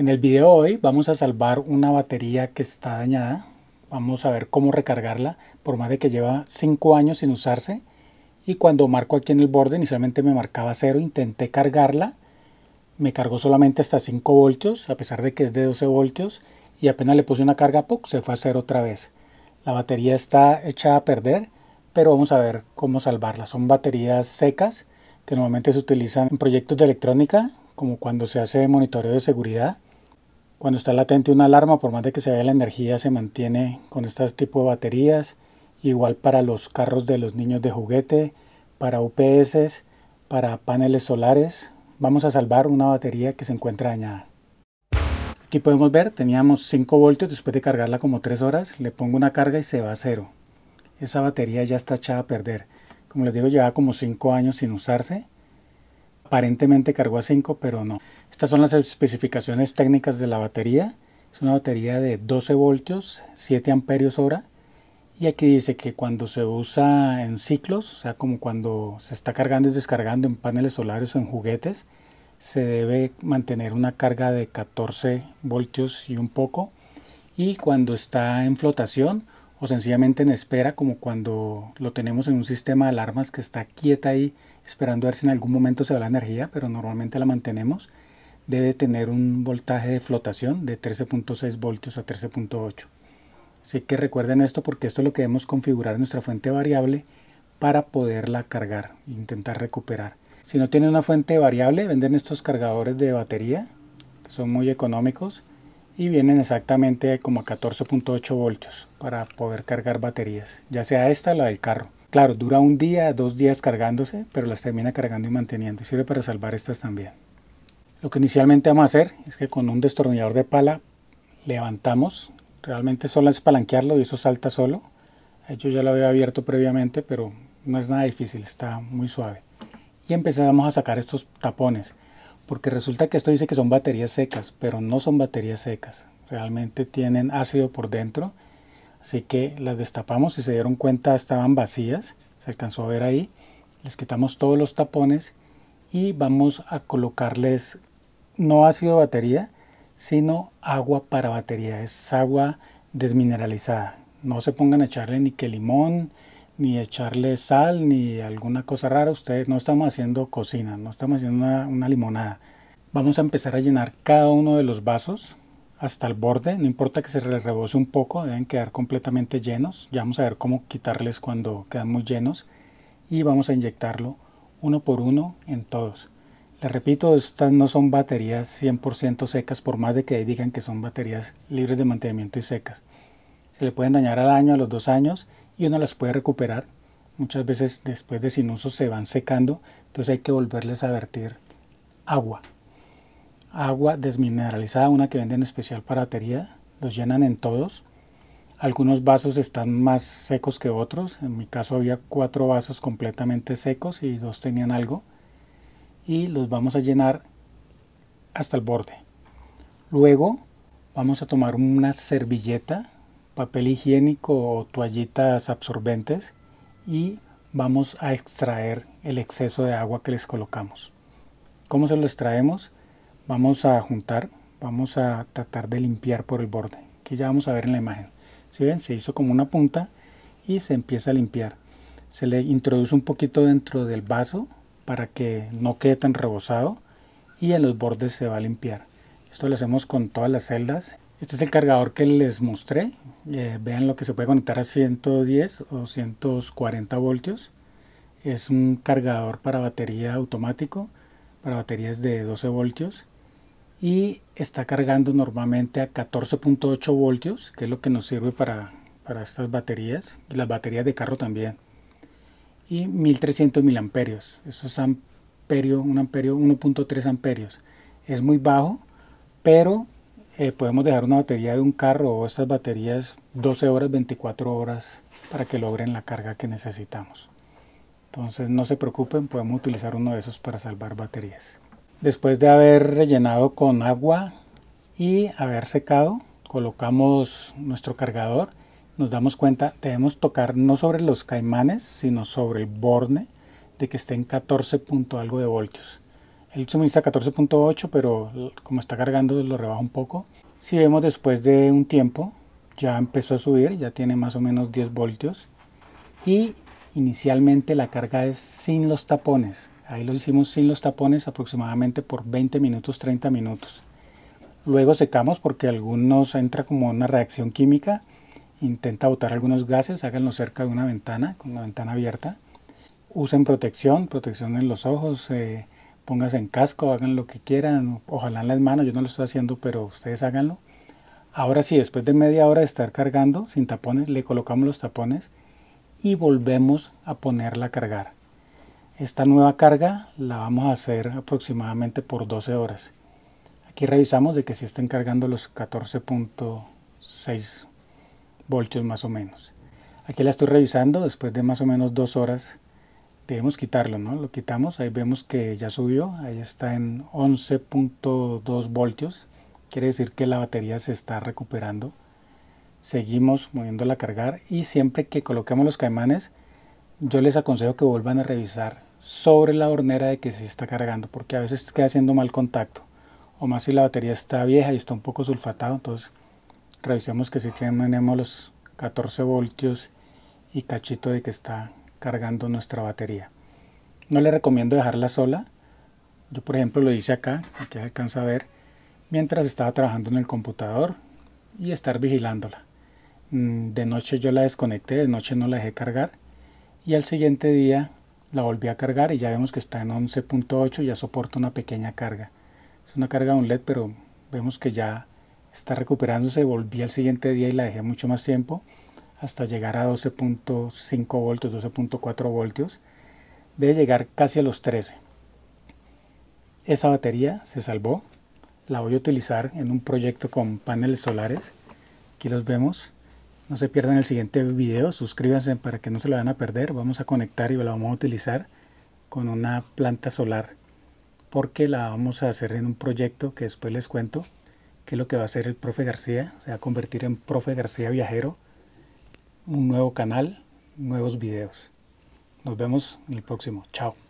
En el video de hoy vamos a salvar una batería que está dañada. Vamos a ver cómo recargarla, por más de que lleva 5 años sin usarse. Y cuando marco aquí en el borde, inicialmente me marcaba 0, intenté cargarla. Me cargó solamente hasta 5 voltios, a pesar de que es de 12 voltios. Y apenas le puse una carga PUC, se fue a 0 otra vez. La batería está hecha a perder, pero vamos a ver cómo salvarla. Son baterías secas que normalmente se utilizan en proyectos de electrónica, como cuando se hace monitoreo de seguridad cuando está latente una alarma, por más de que se vea la energía, se mantiene con este tipo de baterías. Igual para los carros de los niños de juguete, para UPS, para paneles solares. Vamos a salvar una batería que se encuentra dañada. Aquí podemos ver, teníamos 5 voltios, después de cargarla como 3 horas, le pongo una carga y se va a cero. Esa batería ya está echada a perder. Como les digo, lleva como 5 años sin usarse aparentemente cargó a 5, pero no. Estas son las especificaciones técnicas de la batería. Es una batería de 12 voltios, 7 amperios hora. Y aquí dice que cuando se usa en ciclos, o sea, como cuando se está cargando y descargando en paneles solares o en juguetes, se debe mantener una carga de 14 voltios y un poco. Y cuando está en flotación, o sencillamente en espera, como cuando lo tenemos en un sistema de alarmas que está quieta ahí, esperando a ver si en algún momento se va la energía, pero normalmente la mantenemos, debe tener un voltaje de flotación de 13.6 voltios a 13.8. Así que recuerden esto porque esto es lo que debemos configurar en nuestra fuente variable para poderla cargar, e intentar recuperar. Si no tienen una fuente variable, venden estos cargadores de batería, son muy económicos, y vienen exactamente como a 14.8 voltios para poder cargar baterías, ya sea esta o la del carro. Claro, dura un día, dos días cargándose, pero las termina cargando y manteniendo sirve para salvar estas también. Lo que inicialmente vamos a hacer es que con un destornillador de pala levantamos, realmente solo es palanquearlo y eso salta solo. Eh, yo ya lo había abierto previamente, pero no es nada difícil, está muy suave. Y empezamos a sacar estos tapones porque resulta que esto dice que son baterías secas, pero no son baterías secas, realmente tienen ácido por dentro, así que las destapamos, y se dieron cuenta estaban vacías, se alcanzó a ver ahí, les quitamos todos los tapones y vamos a colocarles no ácido batería, sino agua para batería, es agua desmineralizada, no se pongan a echarle ni que limón, ni echarle sal ni alguna cosa rara. Ustedes no estamos haciendo cocina, no estamos haciendo una, limonada. Vamos a empezar a llenar cada uno de los vasos hasta el borde. No importa que se rebose un poco, deben quedar completamente llenos. Ya vamos a ver cómo quitarles cuando quedan muy llenos. Y vamos a inyectarlo uno por uno en todos. Les repito, estas no son baterías 100% secas, por más de que digan que son baterías libres de mantenimiento y secas. Se le pueden dañar al año, a los dos años y uno las puede recuperar. Muchas veces después de sin uso se van secando, entonces hay que volverles a vertir agua. Agua desmineralizada, una que venden especial para batería, los llenan en todos. Algunos vasos están más secos que otros, en mi caso había cuatro vasos completamente secos y dos tenían algo. Y los vamos a llenar hasta el borde. Luego vamos a tomar una servilleta papel higiénico o toallitas absorbentes y vamos a extraer el exceso de agua que les colocamos. ¿Cómo se lo extraemos? Vamos a juntar, vamos a tratar de limpiar por el borde, que ya vamos a ver en la imagen. Si ¿Sí ven, se hizo como una punta y se empieza a limpiar. Se le introduce un poquito dentro del vaso para que no quede tan rebosado y en los bordes se va a limpiar. Esto lo hacemos con todas las celdas este es el cargador que les mostré. Eh, vean lo que se puede conectar a 110 o 140 voltios. Es un cargador para batería automático, para baterías de 12 voltios. Y está cargando normalmente a 14.8 voltios, que es lo que nos sirve para, estas baterías. Y las baterías de carro también. Y 1300 amperios Eso es amperio, un amperio, 1.3 amperios. Es muy bajo, pero eh, podemos dejar una batería de un carro o estas baterías 12 horas, 24 horas para que logren la carga que necesitamos. Entonces no se preocupen, podemos utilizar uno de esos para salvar baterías. Después de haber rellenado con agua y haber secado, colocamos nuestro cargador. Nos damos cuenta, debemos tocar no sobre los caimanes, sino sobre el borne de que estén 14 algo de voltios. Él suministra 14.8, pero como está cargando lo rebaja un poco. Si vemos después de un tiempo, ya empezó a subir, ya tiene más o menos 10 voltios. Y inicialmente la carga es sin los tapones. Ahí lo hicimos sin los tapones aproximadamente por 20 minutos, 30 minutos. Luego secamos porque algunos entra como una reacción química. Intenta botar algunos gases, háganlo cerca de una ventana, con la ventana abierta. Usen protección, protección en los ojos, eh, Pongas en casco, hagan lo que quieran, ojalá en las manos, yo no lo estoy haciendo, pero ustedes háganlo. Ahora sí, después de media hora de estar cargando sin tapones, le colocamos los tapones y volvemos a ponerla a cargar. Esta nueva carga la vamos a hacer aproximadamente por 12 horas. Aquí revisamos de que si estén cargando los 14.6 voltios más o menos. Aquí la estoy revisando después de más o menos 2 horas debemos quitarlo, ¿no? Lo quitamos, ahí vemos que ya subió, ahí está en 11.2 voltios, quiere decir que la batería se está recuperando. Seguimos moviéndola a cargar y siempre que coloquemos los caimanes, yo les aconsejo que vuelvan a revisar sobre la hornera de que se está cargando, porque a veces queda haciendo mal contacto, o más si la batería está vieja y está un poco sulfatado, entonces revisemos que si tenemos los 14 voltios y cachito de que está cargando nuestra batería. No le recomiendo dejarla sola. Yo por ejemplo lo hice acá, aquí alcanza a ver, mientras estaba trabajando en el computador y estar vigilándola. Mm, de noche yo la desconecté, de noche no la dejé cargar y al siguiente día la volví a cargar y ya vemos que está en 11.8 ya soporta una pequeña carga. Es una carga de un LED pero vemos que ya está recuperándose, volví al siguiente día y la dejé mucho más tiempo hasta llegar a 12.5 voltios, 12.4 voltios, debe llegar casi a los 13. Esa batería se salvó, la voy a utilizar en un proyecto con paneles solares, aquí los vemos, no se pierdan el siguiente video, suscríbanse para que no se lo van a perder, vamos a conectar y la vamos a utilizar con una planta solar porque la vamos a hacer en un proyecto que después les cuento que es lo que va a hacer el profe García, se va a convertir en profe García viajero un nuevo canal, nuevos videos. Nos vemos en el próximo. Chao.